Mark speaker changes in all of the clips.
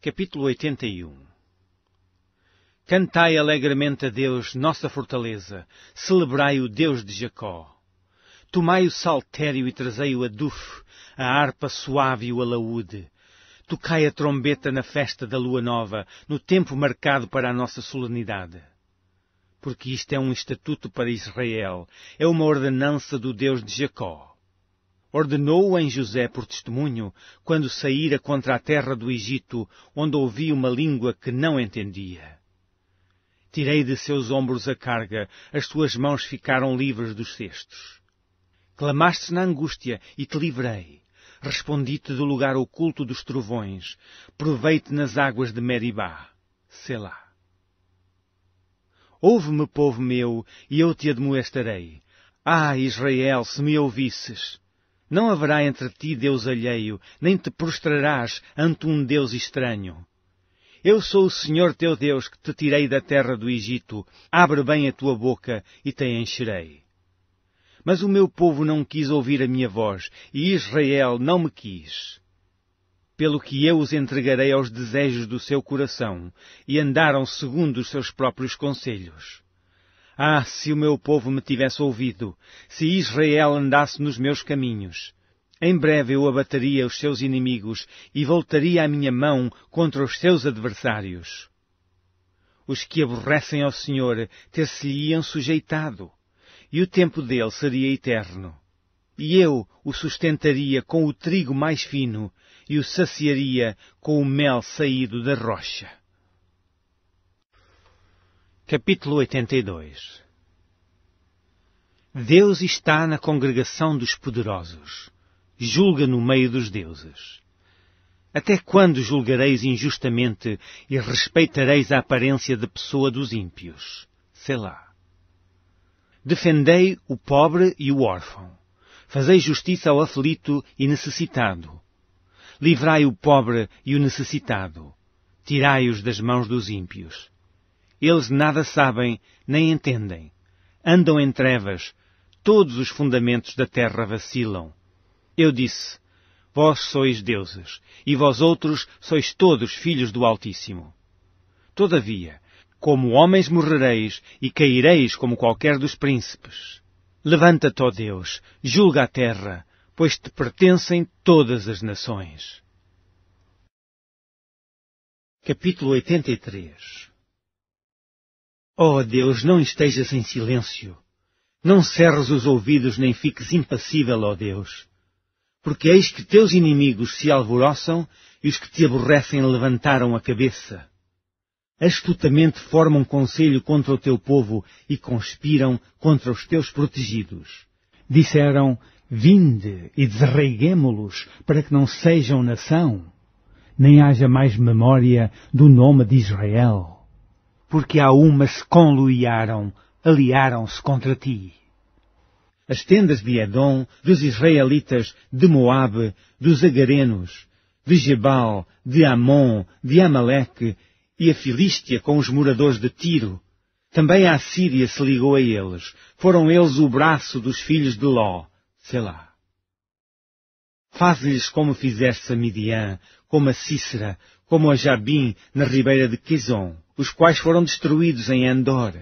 Speaker 1: Capítulo 81 Cantai alegremente a Deus, nossa fortaleza, celebrai o Deus de Jacó. Tomai o saltério e trazei-o adufe, a harpa suave e o alaúde. Tocai a trombeta na festa da lua nova, no tempo marcado para a nossa solenidade. Porque isto é um estatuto para Israel, é uma ordenança do Deus de Jacó Ordenou-o em José por testemunho, quando saíra contra a terra do Egito, onde ouvi uma língua que não entendia. Tirei de seus ombros a carga, as suas mãos ficaram livres dos cestos. Clamaste na angústia e te livrei. Respondi-te do lugar oculto dos trovões. Provei-te nas águas de Meribá. Selá. Ouve-me, povo meu, e eu te admoestarei. Ah, Israel, se me ouvisses! Não haverá entre ti Deus alheio, nem te prostrarás ante um Deus estranho. Eu sou o Senhor teu Deus que te tirei da terra do Egito. Abre bem a tua boca e te encherei. Mas o meu povo não quis ouvir a minha voz, e Israel não me quis. Pelo que eu os entregarei aos desejos do seu coração, e andaram segundo os seus próprios conselhos. Ah, se o meu povo me tivesse ouvido, se Israel andasse nos meus caminhos! Em breve eu abataria os seus inimigos e voltaria a minha mão contra os seus adversários. Os que aborrecem ao Senhor ter-se-lhe-iam sujeitado, e o tempo dele seria eterno. E eu o sustentaria com o trigo mais fino e o saciaria com o mel saído da rocha. Capítulo 82 Deus está na congregação dos poderosos, julga no meio dos deuses. Até quando julgareis injustamente e respeitareis a aparência da pessoa dos ímpios? Selá. Defendei o pobre e o órfão. Fazei justiça ao aflito e necessitado. Livrai o pobre e o necessitado. Tirai-os das mãos dos ímpios eles nada sabem, nem entendem. Andam em trevas, todos os fundamentos da terra vacilam. Eu disse, vós sois deuses, e vós outros sois todos filhos do Altíssimo. Todavia, como homens morrereis e caireis como qualquer dos príncipes. Levanta-te, ó Deus, julga a terra, pois te pertencem todas as nações. Capítulo 83 Oh Deus, não estejas em silêncio. Não cerres os ouvidos nem fiques impassível, ó oh Deus. Porque eis que teus inimigos se alvoroçam e os que te aborrecem levantaram a cabeça. Astutamente formam conselho contra o teu povo e conspiram contra os teus protegidos. Disseram, vinde e desreguemo-los para que não sejam nação, nem haja mais memória do nome de Israel porque há se conluiaram, aliaram-se contra ti. As tendas de Edom, dos israelitas, de Moabe, dos agarenos, de Jebal, de Amon, de Amaleque, e a Filístia com os moradores de Tiro. Também a Síria se ligou a eles. Foram eles o braço dos filhos de Ló, sei lá. Faz-lhes como fizeste a Midian, como a Cícera, como a Jabim na ribeira de Quizon os quais foram destruídos em Andor.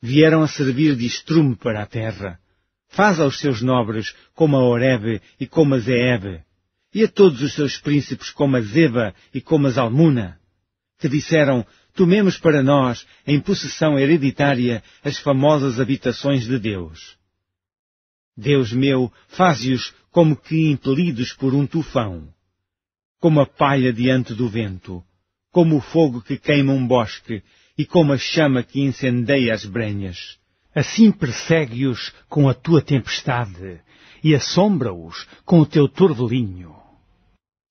Speaker 1: Vieram a servir de estrume para a terra. Faz aos seus nobres como a Oreb e como a Zeeb, e a todos os seus príncipes como a Zeba e como a Zalmuna, que disseram, tomemos para nós, em possessão hereditária, as famosas habitações de Deus. Deus meu, faze-os como que impelidos por um tufão, como a palha diante do vento, como o fogo que queima um bosque e como a chama que incendeia as brenhas. Assim persegue-os com a tua tempestade e assombra-os com o teu torvelinho.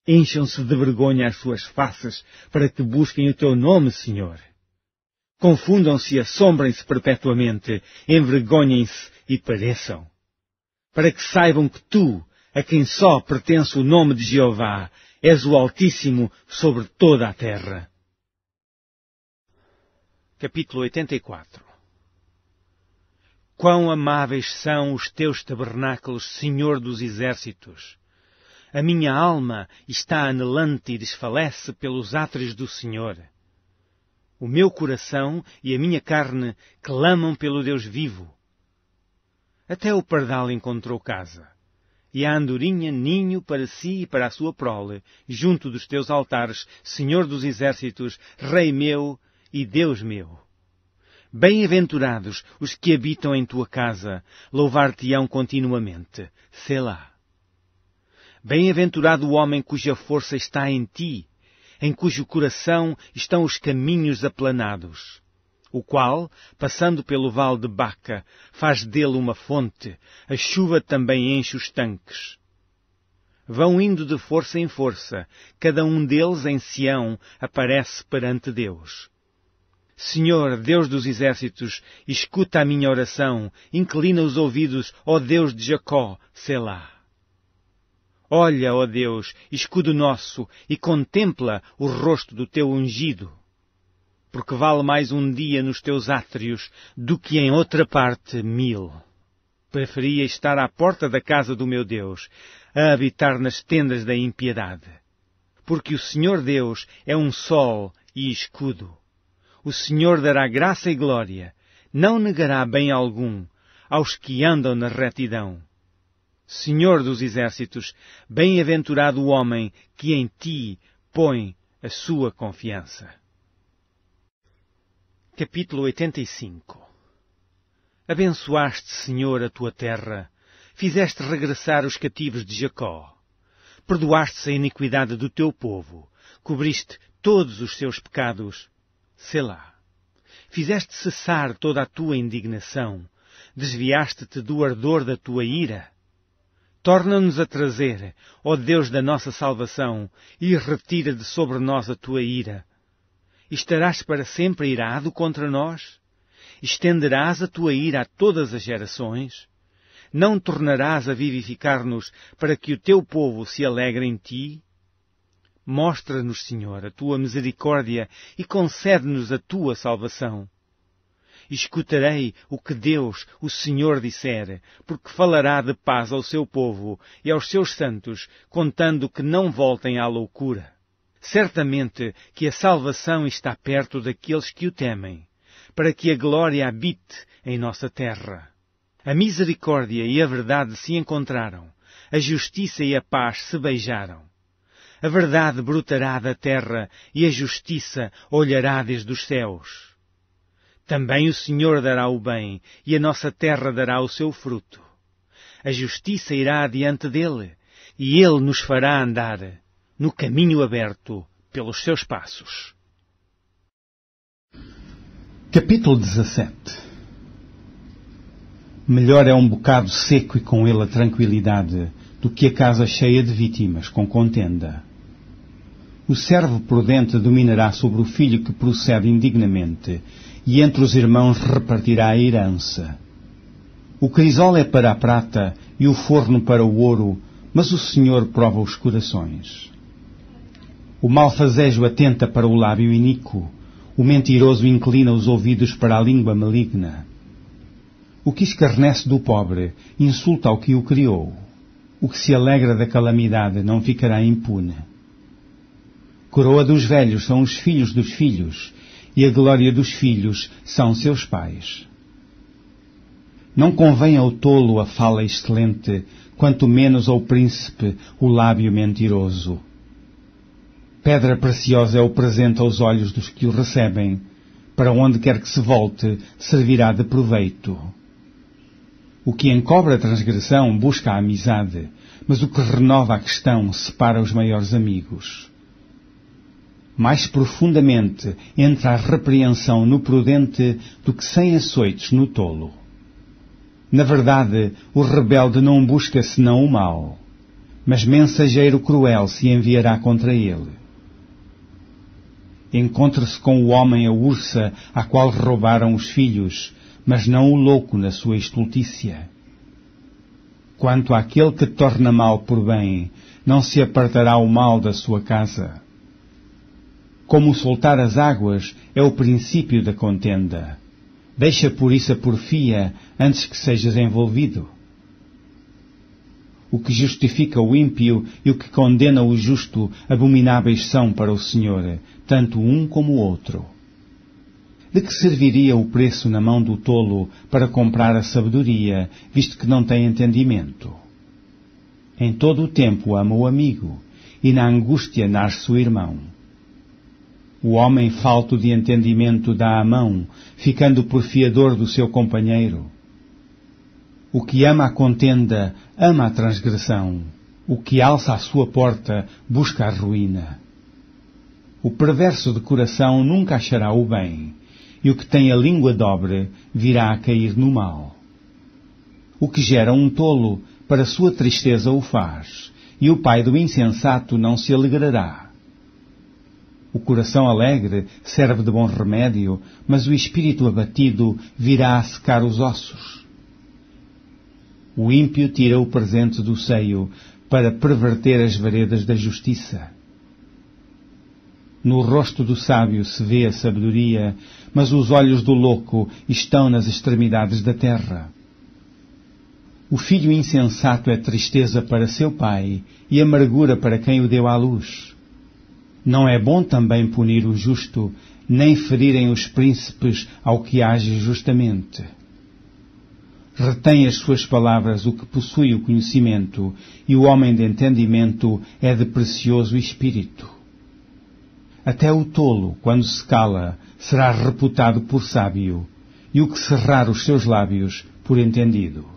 Speaker 1: Encham-se de vergonha as suas faces para que busquem o teu nome, Senhor. Confundam-se e assombrem-se perpetuamente, envergonhem-se e pareçam. Para que saibam que tu, a quem só pertence o nome de Jeová, és o Altíssimo sobre toda a terra. Capítulo 84 Quão amáveis são os teus tabernáculos, Senhor dos exércitos! A minha alma está anelante e desfalece pelos átrios do Senhor. O meu coração e a minha carne clamam pelo Deus vivo. Até o pardal encontrou casa e a andorinha ninho para si e para a sua prole, junto dos teus altares, Senhor dos exércitos, Rei meu e Deus meu. Bem-aventurados os que habitam em tua casa, louvar-te-ão continuamente. Selá. Bem-aventurado o homem cuja força está em ti, em cujo coração estão os caminhos aplanados o qual, passando pelo vale de Baca, faz dele uma fonte, a chuva também enche os tanques. Vão indo de força em força, cada um deles em Sião aparece perante Deus. Senhor, Deus dos exércitos, escuta a minha oração, inclina os ouvidos, ó Deus de Jacó, Selá. Olha, ó Deus, escudo nosso, e contempla o rosto do teu ungido porque vale mais um dia nos teus átrios do que em outra parte mil. Preferia estar à porta da casa do meu Deus, a habitar nas tendas da impiedade. Porque o Senhor Deus é um sol e escudo. O Senhor dará graça e glória, não negará bem algum aos que andam na retidão. Senhor dos exércitos, bem-aventurado o homem que em ti põe a sua confiança. Capítulo 85 Abençoaste, Senhor, a tua terra, fizeste regressar os cativos de Jacó. Perdoaste a iniquidade do teu povo, cobriste todos os seus pecados. Selá. Fizeste cessar toda a tua indignação, desviaste-te do ardor da tua ira. Torna-nos a trazer, ó Deus da nossa salvação, e retira de sobre nós a tua ira, Estarás para sempre irado contra nós? Estenderás a tua ira a todas as gerações? Não tornarás a vivificar-nos para que o teu povo se alegre em ti? Mostra-nos, Senhor, a tua misericórdia e concede-nos a tua salvação. Escutarei o que Deus, o Senhor, disser, porque falará de paz ao seu povo e aos seus santos, contando que não voltem à loucura. Certamente que a salvação está perto daqueles que o temem, para que a glória habite em nossa terra. A misericórdia e a verdade se encontraram, a justiça e a paz se beijaram. A verdade brotará da terra e a justiça olhará desde os céus. Também o Senhor dará o bem e a nossa terra dará o seu fruto. A justiça irá adiante dele e ele nos fará andar no caminho aberto pelos seus passos. Capítulo 17 Melhor é um bocado seco e com ele a tranquilidade do que a casa cheia de vítimas com contenda. O servo prudente dominará sobre o filho que procede indignamente e entre os irmãos repartirá a herança. O crisol é para a prata e o forno para o ouro, mas o Senhor prova os corações. O malfazejo atenta para o lábio iníquo, o mentiroso inclina os ouvidos para a língua maligna. O que escarnece do pobre insulta ao que o criou. O que se alegra da calamidade não ficará impune. Coroa dos velhos são os filhos dos filhos, e a glória dos filhos são seus pais. Não convém ao tolo a fala excelente, quanto menos ao príncipe o lábio mentiroso. Pedra preciosa é o presente aos olhos dos que o recebem. Para onde quer que se volte, servirá de proveito. O que encobre a transgressão busca a amizade, mas o que renova a questão separa os maiores amigos. Mais profundamente entra a repreensão no prudente do que sem açoites no tolo. Na verdade, o rebelde não busca senão o mal, mas mensageiro cruel se enviará contra ele. Encontra-se com o homem a ursa, a qual roubaram os filhos, mas não o louco na sua estultícia. Quanto àquele que torna mal por bem, não se apartará o mal da sua casa. Como soltar as águas é o princípio da contenda. Deixa por isso a porfia antes que sejas envolvido. O que justifica o ímpio e o que condena o justo abomináveis são para o Senhor, tanto um como o outro. De que serviria o preço na mão do tolo para comprar a sabedoria, visto que não tem entendimento? Em todo o tempo ama o amigo, e na angústia nasce o irmão. O homem falto de entendimento dá a mão, ficando por fiador do seu companheiro. O que ama a contenda, ama a transgressão. O que alça a sua porta, busca a ruína. O perverso de coração nunca achará o bem, e o que tem a língua dobre virá a cair no mal. O que gera um tolo, para sua tristeza o faz, e o pai do insensato não se alegrará. O coração alegre serve de bom remédio, mas o espírito abatido virá a secar os ossos. O ímpio tira o presente do seio para perverter as veredas da justiça. No rosto do sábio se vê a sabedoria, mas os olhos do louco estão nas extremidades da terra. O filho insensato é tristeza para seu pai e amargura para quem o deu à luz. Não é bom também punir o justo, nem ferirem os príncipes ao que age justamente retém as suas palavras o que possui o conhecimento, e o homem de entendimento é de precioso espírito. Até o tolo, quando se cala, será reputado por sábio, e o que cerrar os seus lábios, por entendido.